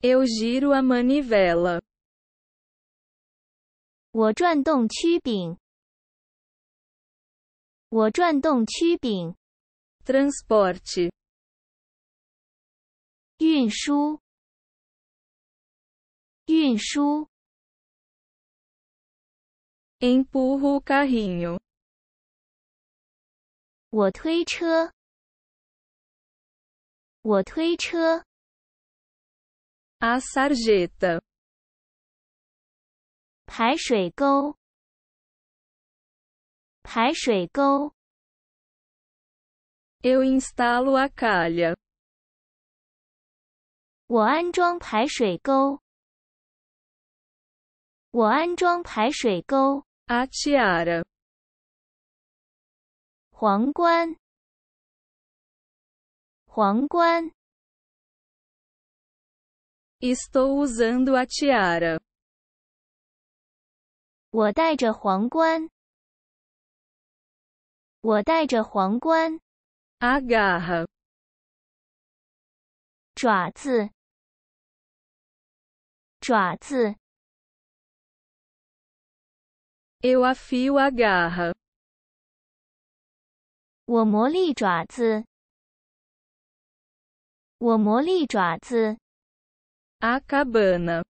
Eu giro a manivela. 我转动曲柄。我转动曲柄。Transporte. Empurro o carrinho. 我推车。我推车。a sarjeta. Eu instalo a calha. 我安装排水沟。我安装排水沟。A tiara. 皇冠，皇冠。Estou usando a tiara。我戴着皇冠。我戴着皇冠。Agarra. afio 巧克 a 我磨砺爪子。我磨砺爪子。Acabana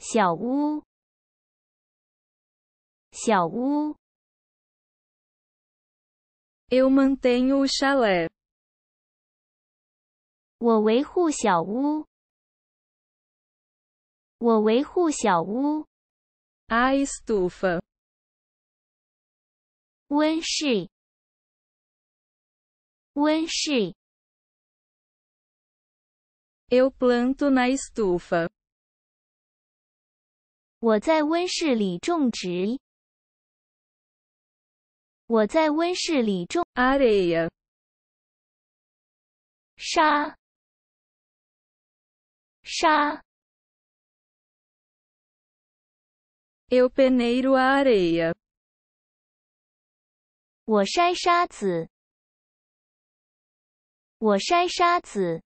小屋，小屋。Eu mantenho o chalé。我维护小屋。我维护小屋。A estufa 温室，温室。Eu planto na estufa. 我在温室里种植。我在温室里种. areia Eu peneiro a areia. 我筛沙子。我筛沙子。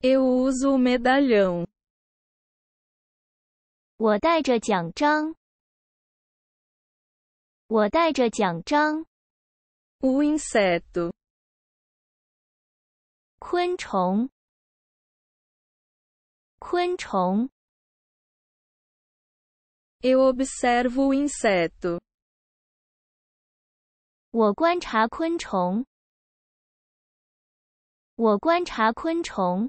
Eu uso o medalhão. 我带着奖章。我带着奖章。O inseto. Eu observo o inseto. 我观察昆虫。我观察昆虫。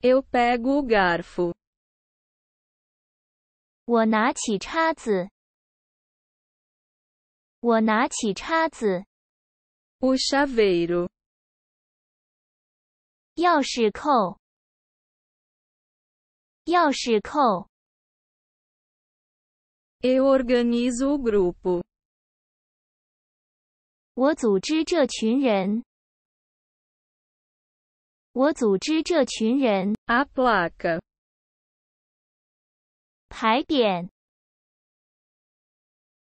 Eu pego o garfo. 我拿起叉子。我拿起叉子。O chaveiro. 钥匙扣。钥匙扣。Eu organizo o grupo. 我组织这群人。我组织这群人。A placa，牌匾，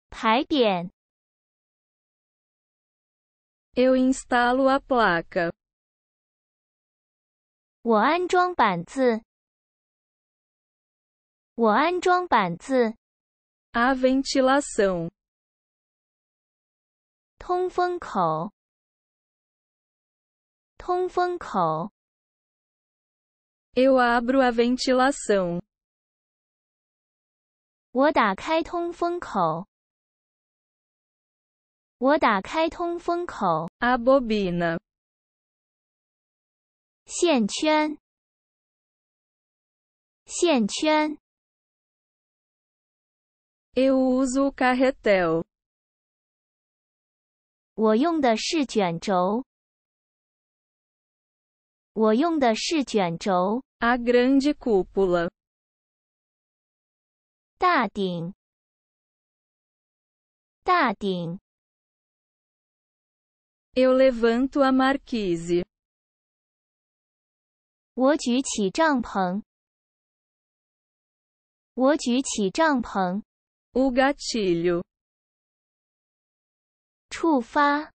牌匾。Eu instalo a placa，我安装板子。我安装板子。A ventilação，通风口，通风口。ventilação. abro a Eu 我打开通风口。我打开通风口。abobina 线圈，线圈。我用的是卷轴。我用的是卷轴 A g r a n d e a couple o 大顶大顶，Eleven to a Marquis。我举起帐篷，我举起帐篷，U GACHILLO 触发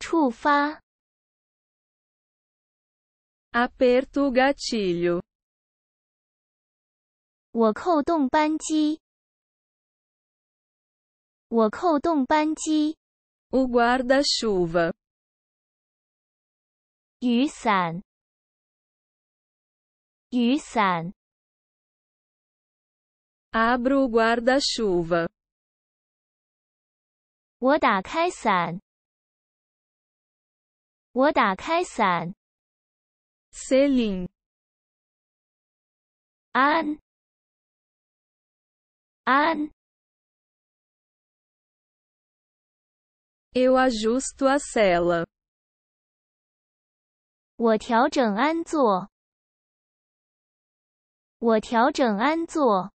触发。Aperto gatilho. 我扣动扳机。我扣动扳机。雨伞。雨伞。我打开伞。我打开伞。celing，安，安，我调整安座。我调整安座。